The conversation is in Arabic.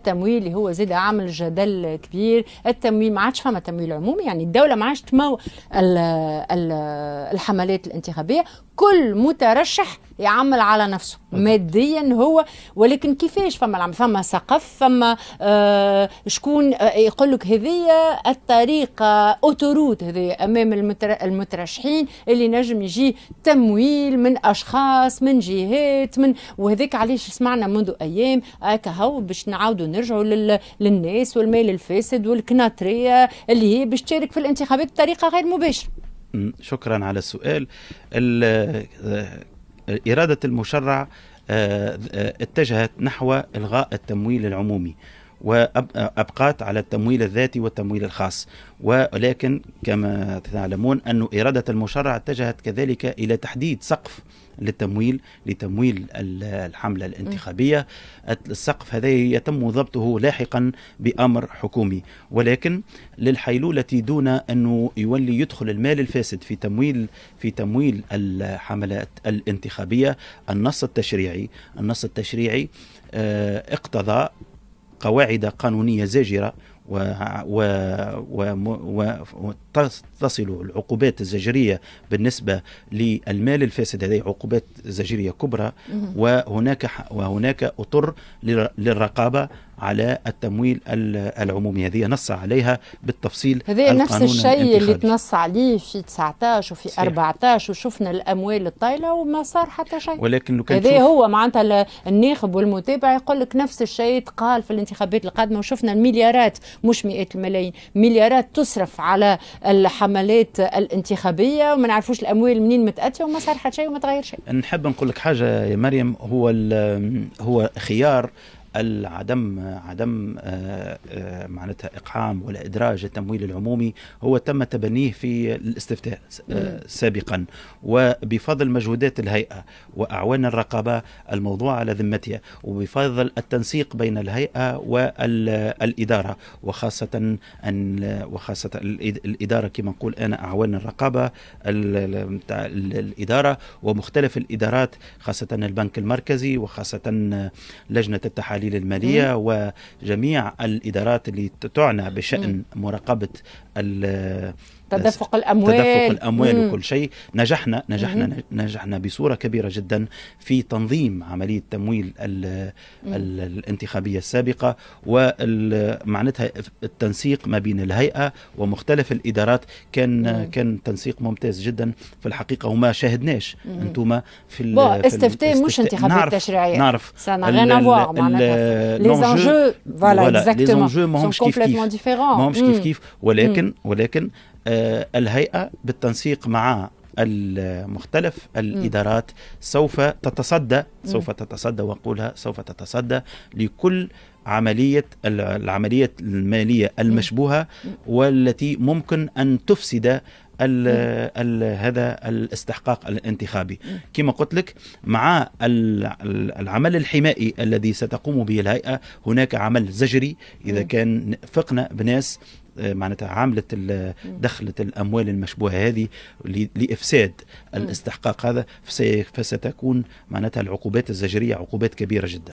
التمويل اللي هو زاد عمل جدل كبير التمويل ما عادش فما تمويل عمومي يعني الدوله ما عادش تمو الحملات الانتخابيه كل مترشح يعمل على نفسه ماديا هو ولكن كيفاش فما فما سقف فما آه شكون آه يقول لك هذه الطريقه اوتوروت هذه امام المترشحين اللي نجم يجي تمويل من اشخاص من جهات من وهذاك علاش سمعنا منذ ايام هكا هو باش نعاودوا نرجعوا لل... للناس والمال الفاسد والكناتريه اللي هي باش تشارك في الانتخابات بطريقه غير مباشره شكرا على السؤال آه، إرادة المشرع آه، آه، اتجهت نحو إلغاء التمويل العمومي وأبقات على التمويل الذاتي والتمويل الخاص ولكن كما تعلمون أن إرادة المشرع اتجهت كذلك إلى تحديد سقف للتمويل لتمويل الحملة الانتخابية السقف هذا يتم ضبطه لاحقا بأمر حكومي ولكن للحيلولة دون أنه يولي يدخل المال الفاسد في تمويل في تمويل الحملات الانتخابية النص التشريعي النص التشريعي آه، اقتضى قواعد قانونيه زاجره و, و... و... و... تصل العقوبات الزجرية بالنسبة للمال الفاسد هذه عقوبات زجرية كبرى وهناك وهناك أطر للرقابة على التمويل العمومي هذه نص عليها بالتفصيل هذا نفس الشيء اللي تنص عليه في 19 وفي صحيح. 14 وشفنا الاموال الطايله وما صار حتى شيء ولكن لو كان هذا هو معناتها الناخب والمتابع يقول لك نفس الشيء تقال في الانتخابات القادمه وشفنا المليارات مش مئات الملايين مليارات تصرف على الحملات الانتخابيه وما نعرفوش الاموال منين متاتيه وما صار حتى شيء وما تغير شيء. نحب نقول لك حاجه يا مريم هو هو خيار العدم عدم آه، آه، معناتها اقحام ولا ادراج التمويل العمومي هو تم تبنيه في الاستفتاء آه، سابقا وبفضل مجهودات الهيئه واعوان الرقابه الموضوع على ذمتها وبفضل التنسيق بين الهيئه والاداره وخاصه ان وخاصه الاداره كما نقول انا اعوان الرقابه الاداره ومختلف الادارات خاصه البنك المركزي وخاصه لجنه التحاليل التحاليل المالية مم. وجميع الإدارات اللي تعنى بشأن مم. مراقبة تدفق الاموال تدفق الاموال وكل شيء نجحنا نجحنا مم. نجحنا بصوره كبيره جدا في تنظيم عمليه تمويل الـ الـ الانتخابيه السابقه ومعناتها التنسيق ما بين الهيئه ومختلف الادارات كان مم. كان تنسيق ممتاز جدا في الحقيقه وما شاهدناش انتم في, في استفتاء مش انتخابات تشريعيه نعرف سنة الـ الـ الـ آه لي زانجو فوالا لي زانجو ماهمش كيف كيف ديفيرون ماهمش كيف كيف ولكن ولكن آه الهيئه بالتنسيق مع مختلف hmm. الادارات سوف تتصدى hmm. سوف تتصدى واقولها سوف تتصدى لكل عمليه العمليه الماليه hmm. المشبوهه والتي ممكن ان تفسد الـ الـ هذا الاستحقاق الانتخابي كما قلت لك مع العمل الحمائي الذي ستقوم به الهيئة هناك عمل زجري إذا كان فقنا بناس آه، معناتها عملت دخلت الاموال المشبوهه هذه لافساد الاستحقاق هذا فستكون معناتها العقوبات الزجريه عقوبات كبيره جدا